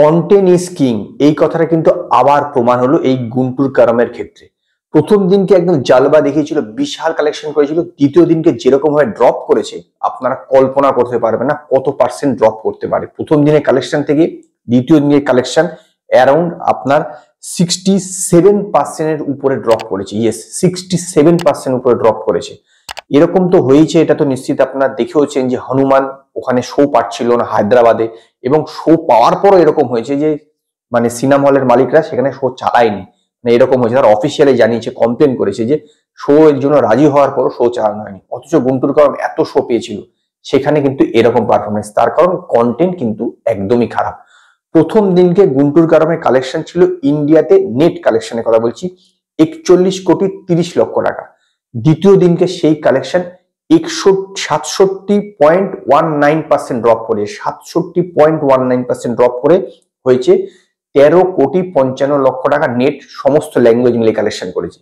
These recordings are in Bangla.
কন্টেন্ট ইজ কিং এই কথাটা কিন্তু আবার প্রমাণ হলো এই গুন্টুর কারমের ক্ষেত্রে প্রথম দিনকে একদম জালবা দেখিয়েছিল বিশাল কালেকশন করেছিল দ্বিতীয় দিনকে যেরকম ভাবে ড্রপ করেছে আপনারা কল্পনা করতে পারবেন না কত পার্সেন্ট ড্রপ করতে পারে প্রথম দিনের কালেকশন থেকে দ্বিতীয় দিনের কালেকশন অ্যারাউন্ড আপনার সিক্সটি সেভেন পার্সেন্টের উপরে ড্রপ করেছে ইয়েস সিক্সটি সেভেন পার্সেন্ট উপরে ড্রপ করেছে এরকম তো হয়েছে এটা তো নিশ্চিত আপনারা দেখেওছেন যে হনুমান ওখানে শো পাচ্ছিল না হায়দ্রাবাদে এবং শো পাওয়ার পরও এরকম হয়েছে যে মানে সিনেমা হলের মালিকরা সেখানে শো চালায়নি মানে এরকম হয়েছে তারা অফিসিয়ালি জানিয়েছে কমপ্লেন করেছে যে শো এর জন্য রাজি হওয়ার পরও শো চালানো হয়নি অথচ গুন্টুর কারণ এত শো পেয়েছিল সেখানে কিন্তু এরকম পারফরমেন্স তার কারণ কন্টেন্ট কিন্তু একদমই খারাপ প্রথম দিনকে গুন্টুর কারণে কালেকশন ছিল ইন্ডিয়াতে নেট কালেকশনের কথা বলছি একচল্লিশ কোটি তিরিশ লক্ষ টাকা দ্বিতীয় দিনকে সেই কালেকশন একষট্টি সাতষট্টি point one nine percent drop করে সাতষট্টি point one nine percent drop করে হয়েছে তেরো কোটি পঞ্চান্ন লক্ষ টাকা নেট সমস্ত ল্যাঙ্গুয়েজ মিলে কালেকশন করেছে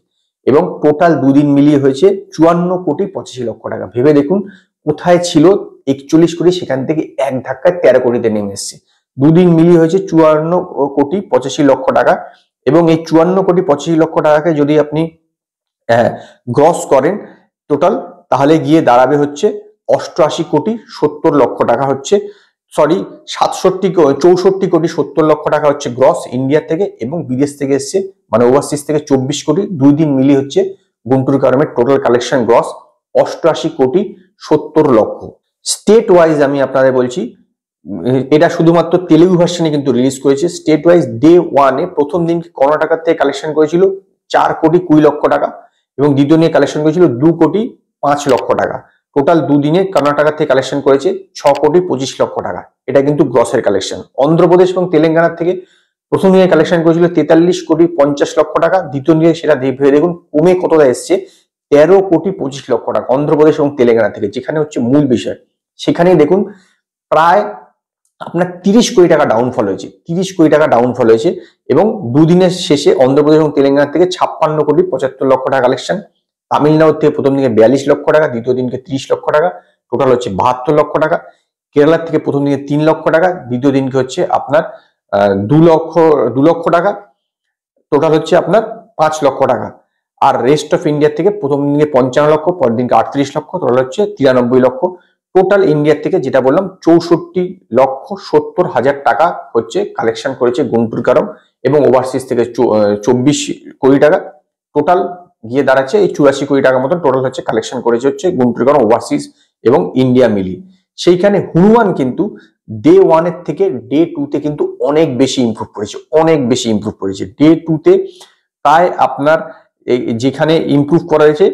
এবং টোটাল দুদিন মিলিয়ে হয়েছে চুয়ান্ন কোটি পঁচাশি লক্ষ টাকা ভেবে দেখুন কোথায় ছিল একচল্লিশ কোটি সেখান থেকে এক ধাক্কায় তেরো কোটিতে নেমে এসছে দুদিন মিলিয়ে হয়েছে চুয়ান্ন কোটি পঁচাশি লক্ষ টাকা এবং এই চুয়ান্ন কোটি পঁচাশি লক্ষ টাকাকে যদি আপনি গ্রস করেন টোটাল তাহলে গিয়ে দাঁড়াবে হচ্ছে অষ্টআশি কোটি সত্তর লক্ষ টাকা হচ্ছে সরি সাতষট্টি চৌষট্টি কোটি সত্তর লক্ষ টাকা হচ্ছে গ্রস ইন্ডিয়া থেকে এবং বিদেশ থেকে এসছে মানে ওভারসিজ থেকে চব্বিশ কোটি দুই দিন মিলিয়ে হচ্ছে গুন্টুর কারণে টোটাল কালেকশন গ্রস অষ্টআশি কোটি সত্তর লক্ষ স্টেট ওয়াইজ আমি আপনাদের বলছি এটা শুধুমাত্র তেলেগু ভার্সনে কিন্তু রিলিজ করেছে স্টেট ওয়াইজ ডে ওয়ানে প্রথম দিন কর্ণাটকার থেকে কালেকশন করেছিল চার কোটি কুড়ি লক্ষ টাকা এবং দ্বিতীয় নিয়ে কালেকশন করেছিল দু কোটি পাঁচ লক্ষ টাকা টোটাল দুদিনে কর্ণাটকা থেকে কালেকশন করেছে ছ কোটি পঁচিশ লক্ষ টাকা এটা কিন্তু গ্রসের কালেকশন অন্ধ্রপ্রদেশ এবং তেলেঙ্গানা থেকে প্রথম দিনে কালেকশন করেছিল তেতাল্লিশ কোটি পঞ্চাশ লক্ষ টাকা দ্বিতীয় দিনে সেটা ভেবে দেখুন কমে কতটা এসছে তেরো কোটি পঁচিশ লক্ষ টাকা অন্ধ্রপ্রদেশ এবং তেলেঙ্গানা থেকে যেখানে হচ্ছে মূল বিষয় সেখানেই দেখুন প্রায় আপনার তিরিশ কোটি টাকা ডাউনফল হয়েছে তিরিশ কোটি টাকা ডাউনফল হয়েছে এবং দুদিনের শেষে অন্ধ্রপ্রদেশ এবং তেলেঙ্গানা থেকে ছাপ্পান্ন কোটি পঁচাত্তর লক্ষ টাকা কালেকশন তামিলনাড়ু থেকে প্রথম দিকে বিয়াল্লিশ লক্ষ টাকা দ্বিতীয় দিনকে ত্রিশ লক্ষ টাকা টোটাল হচ্ছে বাহাত্তর লক্ষ টাকা কেরালার থেকে প্রথম দিকে তিন লক্ষ টাকা দ্বিতীয় দিনকে হচ্ছে আপনার দু লক্ষ দু লক্ষ টাকা টোটাল হচ্ছে আপনার পাঁচ লক্ষ টাকা আর রেস্ট অফ ইন্ডিয়ার থেকে প্রথম দিনকে পঞ্চান্ন লক্ষ পরের দিনকে আটত্রিশ লক্ষ টোটাল হচ্ছে তিরানব্বই লক্ষ টোটাল ইন্ডিয়ার থেকে যেটা বললাম চৌষট্টি লক্ষ সত্তর হাজার টাকা হচ্ছে কালেকশন করেছে গুন্টুর কারম এবং ওভারসিজ থেকে চব্বিশ কোটি টাকা টোটাল গিয়ে দাঁড়াচ্ছে এই চুরাশি কোটি টাকার মতন টোটাল হচ্ছে কালেকশন করেছে হচ্ছে গুন্টুরগড় ওভারসিজ এবং ইন্ডিয়া মিলি সেইখানে হুনুয়ান কিন্তু ডে ওয়ানের থেকে ডে টুতে কিন্তু অনেক বেশি ইম্প্রুভ করেছে অনেক বেশি ইম্প্রুভ করেছে ডে টুতে প্রায় আপনার যেখানে ইম্প্রুভ করা হয়েছে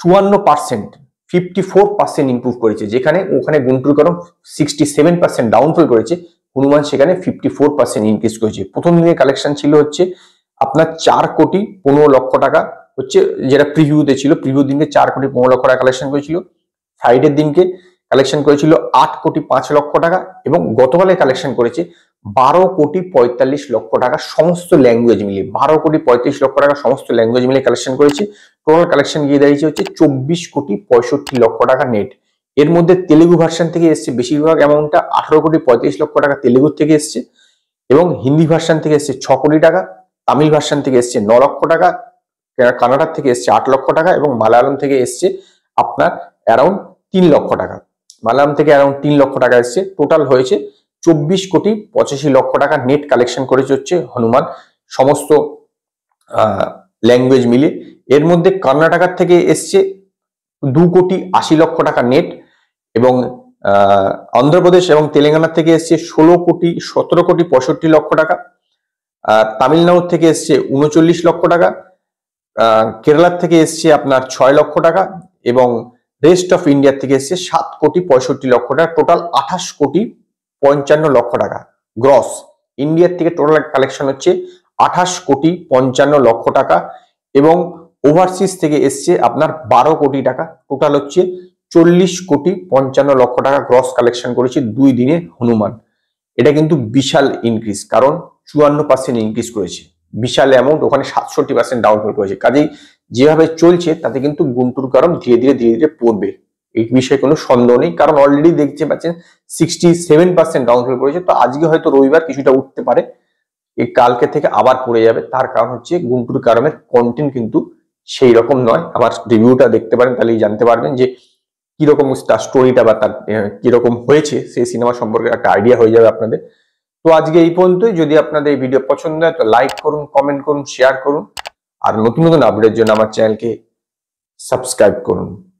চুয়ান্ন percent fifty four percent improve করেছে যেখানে ওখানে গুন্টুরকরণ সিক্সটি সেভেন পার্সেন্ট ডাউনফল করেছে হনুমান সেখানে ফিফটি ফোর পার্সেন্ট ইনক্রিজ করেছে প্রথম দিনের কালেকশন ছিল হচ্ছে আপনার চার কোটি পনেরো লক্ষ টাকা হচ্ছে যেটা প্রিভিউতে ছিল প্রিভিউ দিনকে চার কোটি পনেরো লক্ষ টাকা কালেকশন করেছিল ফ্রাইডের দিনকে কালেকশন করেছিল আট কোটি পাঁচ লক্ষ টাকা এবং গতকালে কালেকশন করেছে বারো কোটি পঁয়তাল্লিশ লক্ষ টাকা সমস্ত ল্যাঙ্গুয়েজ মিলিয়ে বারো কোটি পঁয়ত্রিশ লক্ষ টাকা সমস্ত ল্যাঙ্গুয়েজ মিলিয়ে কালেকশন করেছে টোটাল কালেকশন গিয়ে দাঁড়িয়েছে হচ্ছে চব্বিশ কোটি পঁয়ষট্টি লক্ষ টাকা নেট এর মধ্যে তেলেগু ভার্সান থেকে এসছে বেশিরভাগ অ্যামাউন্টটা আঠারো কোটি পঁয়ত্রিশ লক্ষ টাকা তেলেগুর থেকে এসছে এবং হিন্দি ভার্সান থেকে এসছে ছ কোটি টাকা তামিল ভার্সান থেকে এসছে ন লক্ষ টাকা যারা কানাডার থেকে এসছে আট লক্ষ টাকা এবং মালায়ালাম থেকে এসছে আপনার অ্যারাউন্ড তিন লক্ষ টাকা মালায়ালাম থেকে অ্যারাউন্ড তিন লক্ষ টাকা এসছে টোটাল হয়েছে চব্বিশ কোটি পঁচাশি লক্ষ টাকা নেট কালেকশন করেছে হচ্ছে হনুমান সমস্ত ল্যাঙ্গুয়েজ মিলে এর মধ্যে কর্ণাটকার থেকে এসছে দু কোটি আশি লক্ষ টাকা নেট এবং অন্ধ্রপ্রদেশ এবং তেলেঙ্গানা থেকে এসছে ষোলো কোটি সতেরো কোটি পঁয়ষট্টি লক্ষ টাকা তামিলনাড়ু থেকে এসছে উনচল্লিশ লক্ষ টাকা কেরালার থেকে এসছে আপনার ছয় লক্ষ টাকা এবং রেস্ট অফ ইন্ডিয়ার থেকে এসছে সাত কোটি পঁয়ষট্টি লক্ষ টাকা টোটাল আঠাশ কোটি পঞ্চান্ন লক্ষ টাকা গ্রস ইন্ডিয়ার থেকে টোটাল কালেকশন হচ্ছে আঠাশ কোটি পঞ্চান্ন লক্ষ টাকা এবং ওভারসিজ থেকে এসছে আপনার বারো কোটি টাকা টোটাল হচ্ছে চল্লিশ কোটি পঞ্চান্ন লক্ষ টাকা গ্রস কালেকশন করেছে দুই দিনে হনুমান এটা কিন্তু বিশাল ইনক্রিজ কারণ চুয়ান্ন পার্সেন্ট ইনক্রিজ করেছে বিশাল অ্যামাউন্ট ওখানে সাতষট্টি পার্সেন্ট ডাউন পেমেন্ট হয়েছে কাজেই যেভাবে চলছে তাতে কিন্তু গুন্টুর কারণ ধীরে ধীরে ধীরে ধীরে পড়বে এই বিষয়ে কোনো সন্দেহ নেই কারণ অলরেডি দেখতে পাচ্ছেন sixty seven percent down payment করেছে তো আজকে হয়তো রবিবার কিছুটা উঠতে পারে এই কালকে থেকে আবার পড়ে যাবে তার কারণ হচ্ছে গুন্টুর কারণের কন্টেন্ট কিন্তু সেই রকম নয় আমার রিভিউটা দেখতে পারেন তাহলেই জানতে পারবেন যে কিরকম তার স্টোরিটা বা তার কিরকম হয়েছে সেই সিনেমা সম্পর্কে একটা আইডিয়া হয়ে যাবে আপনাদের তো আজকে এই পর্যন্তই যদি আপনাদের এই ভিডিও পছন্দ হয় তো লাইক করুন কমেন্ট করুন শেয়ার করুন আর নতুন নতুন আপডেটের জন্য আমার চ্যানেলকে সাবস্ক্রাইব করুন